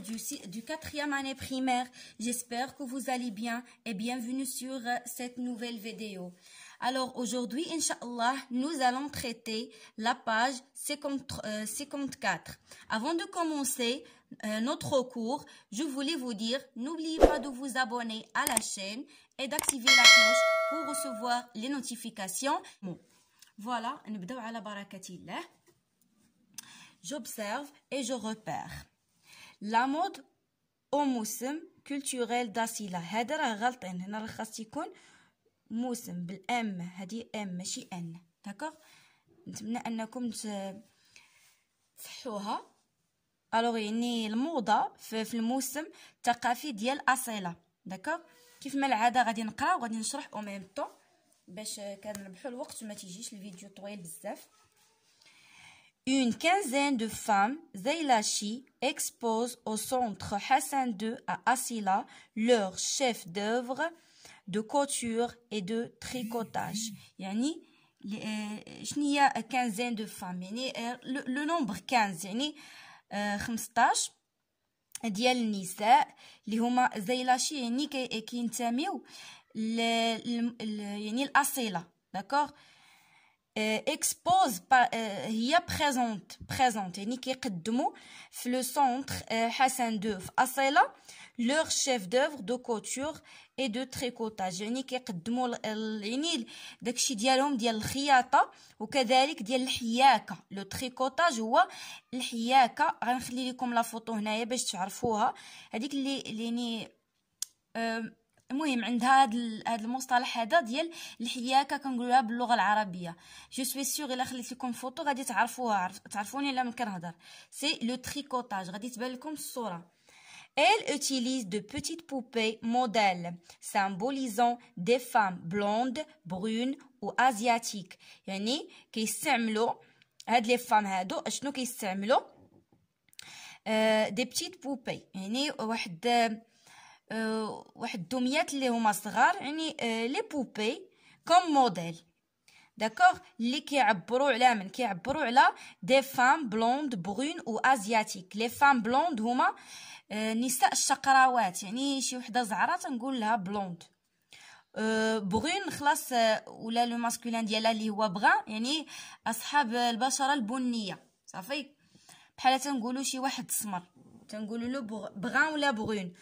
du, quatrième année primaire. J'espère que vous allez bien et bienvenue sur euh, cette nouvelle vidéo. Alors aujourd'hui, Inch'Allah, nous allons traiter la page 54. Euh, Avant de commencer euh, notre cours, je voulais vous dire, n'oubliez pas de vous abonner à la chaîne et d'activer la cloche pour recevoir les notifications. Voilà, J'observe et je repère. لا مود او موسم كولتوريل داسيلا هذا راه غلطين هنا راه خاص يكون موسم بالام هذه ام ماشي ان داكوغ نتمنى انكم تصحوها الوغ يعني الموضه في الموسم الثقافي ديال اصيله داكوغ كيف ما العاده غادي نقرا وغادي نشرح او ميم طون باش كنربحوا الوقت وما تيجيش الفيديو طويل بزاف Une quinzaine de femmes Zaylachi exposent au centre Hassan II à Asila leur chef d'œuvre de couture et de tricotage. Yani, quinzaine nombre femmes فام يعني لو يعني 15 ديال النساء اللي هما d'accord? expose هي présente présente le centre Hassan II à cela leur chef d'œuvre de couture et de tricotage يعني كيقدموا العنيل داكشي ديالهم ديال الخياطه وكذلك ديال الحياكه لو تريكوتاج هو الحياكه غنخلي لكم لا فوتو هنايا باش تعرفوها هذيك اللي المهم عند هاد هاد المصطلح هذا ديال الحياكه كنقولوها باللغه العربيه جو سوي سيغ الا خليت لكم فوتو غادي تعرفوها تعرفوني الا ما كنهضر سي لو تريكوتاج غادي تبان لكم الصوره Elle utilise de petites poupées modèles symbolisant des femmes blondes, brunes ou asiatiques. يعني كيستعملوا هاد لي فام هادو شنو كيستعملوا آه دي بتيت بوبي يعني واحد آه، واحد الدميات اللي هما صغار يعني آه، لي بوبي كوم موديل داكوغ اللي كيعبروا على من كيعبروا على دي فام بلوند بغون و ازياتيك لي فام بلوند هما نساء الشقراوات يعني شي وحده زعره تنقول لها بلوند بغون آه، خلاص ولا لو ماسكولين ديالها اللي هو بغا يعني اصحاب البشره البنيه صافي بحال تنقولوا شي واحد سمر تنقولوا له بغان ولا بغون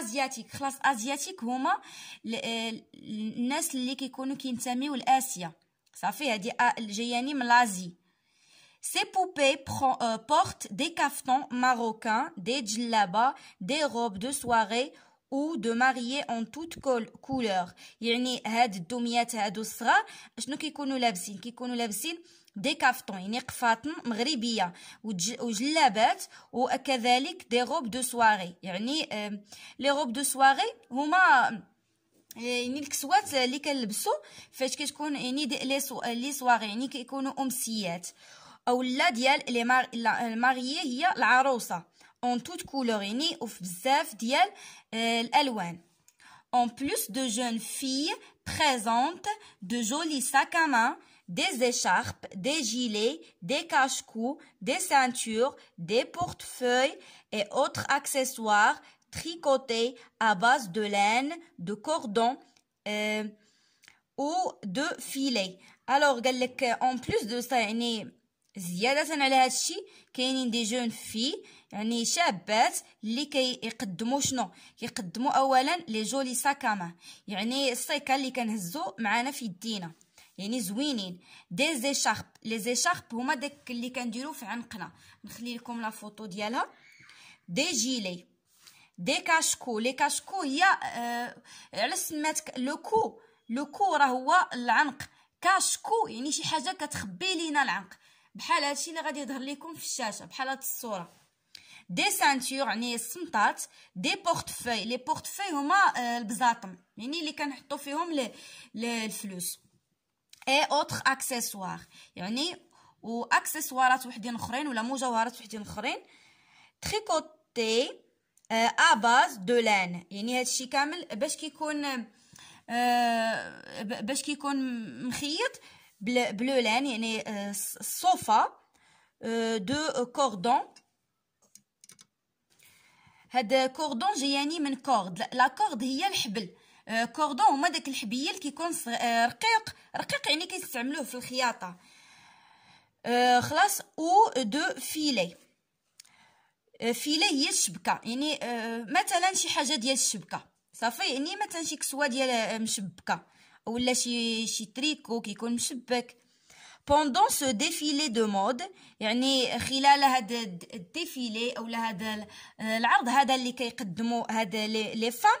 Asiatique, classe asiatique, euh, Ça fait dire ah, l'Asie ces poupées euh, portent des cafetons marocains, des djellabas, des robes de soirée ou de mariée en toutes couleurs. Il à دي كافتون يعني قفاطن مغربيه وجلابات وكذلك دي روب دو سواري يعني لي روب دو سواري هما يعني الكسوات اللي كنلبسو فاش كتكون يعني لي سو لي سواري يعني كيكونوا امسيات اولا ديال لي مار... هي العروسه اون توت كولور يعني وفي بزاف ديال آه، الالوان اون بلوس دو جون في présentent de jolis sacs à main des écharpes, des gilets, des cache coups des ceintures, des portefeuilles et autres accessoires tricotés à base de laine, de cordon euh, ou de filet. Alors, en plus de ça, زيادة على الشيء كاينين des جون في يعني شابات اللي كيقدموا كي شنو كيقدموا اولا لي جولي ساكاما يعني السيكه اللي كنهزو معنا في يدينا يعني زوينين دي زيشارب لي زيشارب هما داك اللي كنديرو في عنقنا نخلي لكم لا فوتو ديالها دي جيلي دي كاشكو لي كاشكو هي آه على سمات لو كو لو كو راه هو العنق كاشكو يعني شي حاجه كتخبي لينا العنق بحال هادشي اللي غادي يظهر لكم في الشاشه بحال هاد الصوره دي سانتور يعني السمطات دي بورتفاي لي بورتفاي هما آه، البزاطم يعني اللي كنحطو فيهم الفلوس اي اوتر اكسسوار يعني واكسسوارات وحدين اخرين ولا مجوهرات وحدين اخرين تريكوتي ا باز دو لان يعني هادشي كامل باش كيكون آه، باش كيكون مخيط بلو لان يعني الصوفه آه، آه، دو كوردون هاد كوردون جياني من كورد لا كورد هي الحبل آه، كوردون هما داك الحبيل كيكون آه، رقيق رقيق يعني كيستعملوه في الخياطه آه، خلاص او دو فيلي فيلي هي الشبكه يعني مثلا شي حاجه ديال الشبكه صافي يعني مثلا شي كسوه ديال مشبكه ولا شي شي تريكو كيكون مشبك بوندون سو ديفيلي دو مود يعني خلال هذا الديفيلي اولا هذا العرض هذا اللي كيقدموا هذا لي فام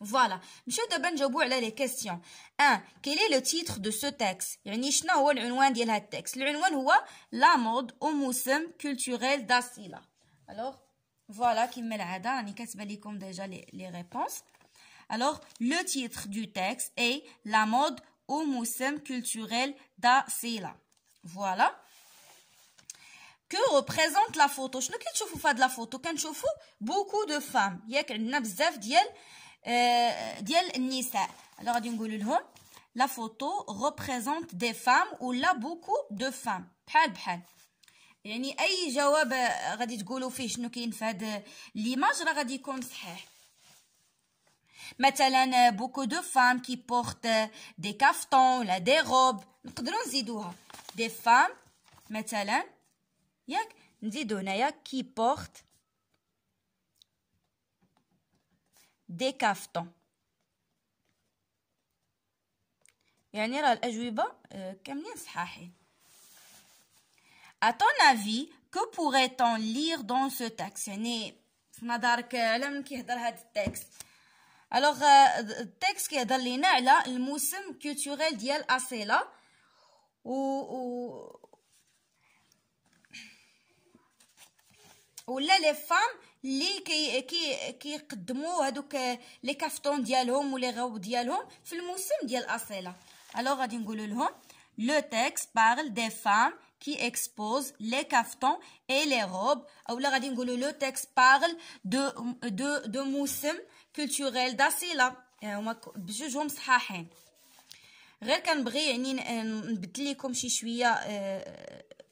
Voilà. je vais vous il a les questions. 1. Quel est le titre de ce texte Il y a un texte. Le texte est la mode au moussem culturel d'Asila. Alors, voilà qui me l'a dit. Il déjà les réponses. Alors, le titre du texte est la mode au moussem culturel d'Asila. Voilà. Que représente la photo Je ne sais pas si vous faites la photo. Quand je vous beaucoup de femmes. Il y a un texte la photo représente des femmes ou beaucoup de femmes. helpe beaucoup de femmes qui portent des cafetons la dérobe. beaucoup de femmes qui portent des cafetons femmes qui portent des cafetons ديكافتون يعني راه الاجوبه آه، كاملين صحاحين à ton avis que pourrait-on lire dans ce texte يعني في نظرك على من كيهضر هذا التكست الوغ آه، التكست كيهضر لينا على الموسم كولتوريل ديال اصيله و, و... ولا لي فام اللي كي كي كيقدموا هذوك لي كافتون ديالهم ولي غوب ديالهم في الموسم ديال اصيله الوغ غادي نقول لهم لو تيكست بارل دي فام كي اكسبوز لي كافتون اي لي روب اولا غادي نقولوا لو تيكست بارل دو دو دو موسم كولتوريل يعني داسيله هما بجوجهم صحاحين غير كنبغي يعني نبدل لكم شي شويه آه،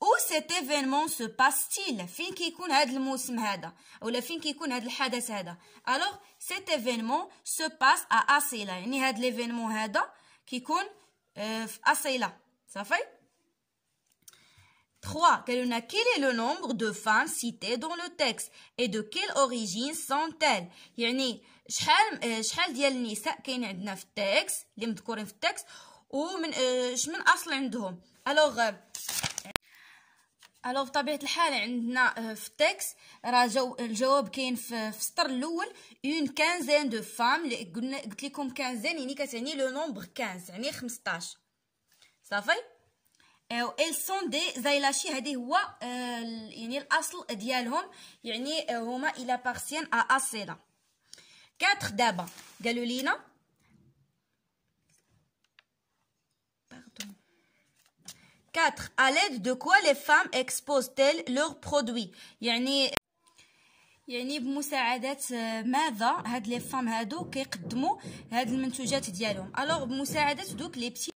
où cet événement se passe-t-il Fin qui kun had l'mousm hada Ou la fin qui kun had hada Alors, cet événement se passe à Asila. Ni had l'événement hada qui à euh, Asila. Ça fait 3. Quel est le nombre de femmes citées dans le texte Et de quelle origine sont-elles Yanni, j'hal euh, diel nisa kin had naf texte, lim d'kourin f texte, ou j'men euh, asla n'dhom. Alors, الو بطبيعه الحال عندنا آه، في التكست راه جو الجواب كاين في, السطر الاول اون كانزين دو فام اللي قلنا قلت لكم كانزين يعني كتعني لو نومبر 15 يعني 15 صافي او ال سون دي زايلاشي هذه هو آه، يعني الاصل ديالهم يعني هما الى بارسيان ا اسيلا 4 دابا قالوا لينا 4. À l'aide de quoi les femmes exposent-elles leurs produits يعني يعني بمساعدة ماذا هاد لي فام هادو كيقدموا هاد المنتوجات ديالهم الوغ بمساعدة دوك لي بيتي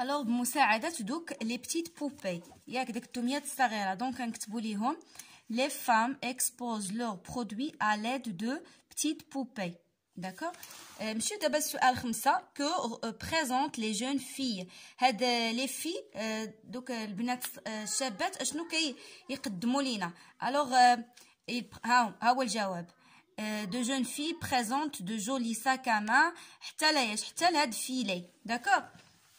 الوغ بمساعدة دوك لي بتيت بوبي ياك داك الدميات الصغيرة دونك كنكتبوا ليهم les femmes exposent leurs produits à l'aide de petites poupées D'accord euh, Monsieur دابا السؤال خمسة que euh, présente les jeunes filles هاد euh, les filles دوك البنات الشابات اشنو كي يقدموا لينا الوغ ها هو الجواب دو جون في بريزونت دو جولي ساك مان حتى لايش حتى لهاد فيلي داكوغ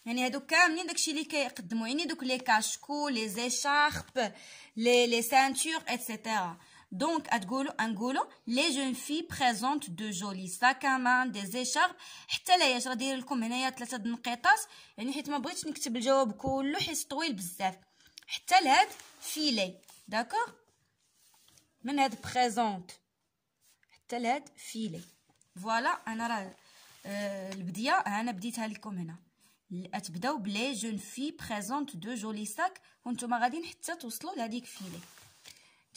يعني هادوك كاملين داكشي اللي كيقدموا يعني دوك لي كاشكو لي زيشارب لي لي سانتور اتسيتيرا دونك تقولوا نقولوا لي جون في بريزونت دو جولي ساكامان دي زيشارب حتى لياش غدير لكم هنايا ثلاثه النقيطات يعني حيت ما بغيتش نكتب الجواب كله حيت طويل بزاف حتى لهاد فيلي داكوغ من هاد بريزونت حتى لهاد فيلي فوالا انا راه البديه انا بديتها لكم هنا تبداو بلي جون في بريزونت دو جولي ساك وانتم غاديين حتى توصلوا لهذيك فيلي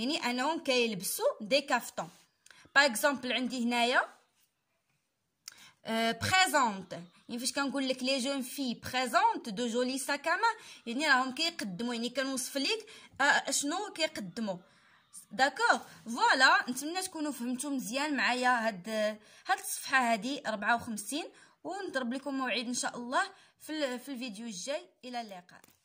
يعني انهم كيلبسوا دي كافتون باغ اكزومبل عندي هنايا بريزونت آه، يعني فاش كنقول لك لي جون في بريزونت دو جولي ساكاما يعني راهم كيقدموا يعني كنوصف لك آه، شنو كيقدموا داكوغ فوالا نتمنى تكونوا فهمتوا مزيان معايا هاد هاد الصفحه هادي 54 ونضرب لكم موعد ان شاء الله في, في الفيديو الجاي الى اللقاء